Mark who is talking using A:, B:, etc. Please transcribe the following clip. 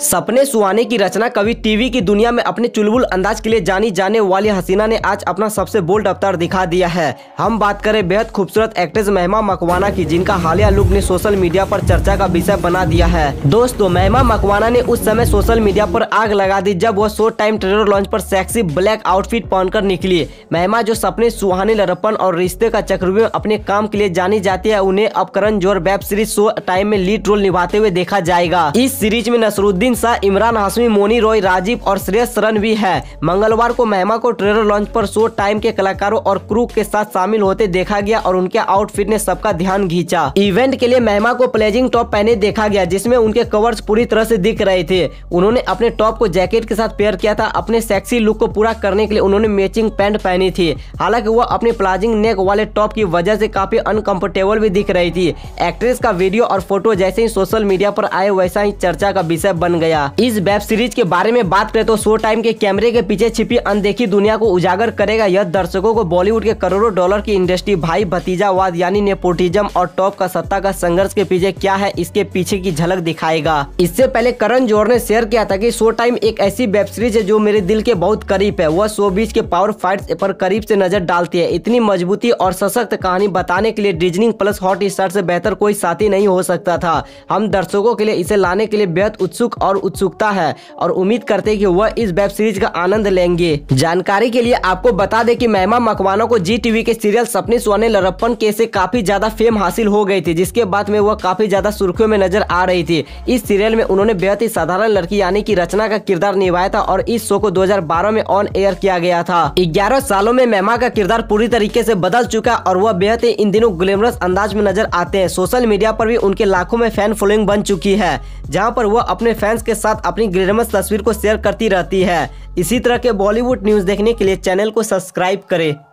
A: सपने सुहाने की रचना कवि टीवी की दुनिया में अपने चुलबुल अंदाज के लिए जानी जाने वाली हसीना ने आज अपना सबसे बोल्ड अवतार दिखा दिया है हम बात करें बेहद खूबसूरत एक्ट्रेस महिमा मकवाना की जिनका हालिया लुक ने सोशल मीडिया पर चर्चा का विषय बना दिया है दोस्तों महिमा मकवाना ने उस समय सोशल मीडिया आरोप आग लगा दी जब वह शो टाइम ट्रेलर लॉन्च आरोप सेक्सी ब्लैक आउटफिट पहनकर निकली महिमा जो सपने सुहाने लड़पन और रिश्ते का चक्र अपने काम के लिए जानी जाती है उन्हें अपकरण जोर वेब सीरीज शो टाइम में लीड रोल निभाते हुए देखा जाएगा इस सीरीज में नसरुद्दीन शाह इमरान हाशमी मोनी रॉय राजीव और श्रेयस रन भी है मंगलवार को महिमा को ट्रेलर लॉन्च पर शो टाइम के कलाकारों और क्रू के साथ शामिल होते देखा गया और उनके आउटफिट ने सबका ध्यान खींचा इवेंट के लिए महिमा को प्लेजिंग टॉप पहने देखा गया जिसमे उनके कवर्स पूरी तरह से दिख रहे थे उन्होंने अपने टॉप को जैकेट के साथ पेयर किया था अपने सेक्सी लुक को पूरा करने के लिए उन्होंने मैचिंग पैंट पहनी थी हालांकि वह अपने प्लाजिंग नेक वाले टॉप की वजह से काफी अनकंफर्टेबल भी दिख रही थी एक्ट्रेस का वीडियो और फोटो जैसे ही सोशल मीडिया पर आए वैसा ही चर्चा का विषय बन गया इस वेब सीरीज के बारे में बात करें तो शो टाइम के कैमरे के पीछे छिपी अनदेखी दुनिया को उजागर करेगा यह दर्शकों को बॉलीवुड के करोड़ों डॉलर की इंडस्ट्री भाई भतीजावाद यानी नेपोटिज्म और टॉप का सत्ता का संघर्ष के पीछे क्या है इसके पीछे की झलक दिखाएगा इससे पहले करण जोहर ने शेयर किया था की शो टाइम एक ऐसी वेब सीरीज है जो मेरे दिल के बहुत करीब है वह शो बीच के पावर फाइट पर करीब से नजर डालती है इतनी मजबूती और सशक्त कहानी बताने के लिए डिजनिंग प्लस हॉट स्टार से बेहतर कोई साथी नहीं हो सकता था हम दर्शकों के लिए इसे लाने के लिए बेहद उत्सुक और उत्सुकता है और उम्मीद करते हैं कि वह इस वेब सीरीज का आनंद लेंगे जानकारी के लिए आपको बता दें कि महिमा मकवानों को जी टीवी के सीरियल सपनी सोने लरप्पन के से काफी ज्यादा फेम हासिल हो गई थी जिसके बाद में वह काफी ज्यादा सुर्खियों में नजर आ रही थी इस सीरियल में उन्होंने बेहद ही साधारण लड़की यानी की रचना का किरदार निभाया था और इस शो को दो में ऑन एयर किया गया था ग्यारह सालों में महिमा का किरदार पूरी तरीके ऐसी बदल चुका और वह बेहद ही इन दिनों ग्लैमरस अंदाज में नजर आते हैं सोशल मीडिया पर भी उनके लाखों में फैन फॉलोइंग बन चुकी है जहाँ पर वह अपने फैंस के साथ अपनी ग्रेडमस तस्वीर को शेयर करती रहती है इसी तरह के बॉलीवुड न्यूज देखने के लिए चैनल को सब्सक्राइब करें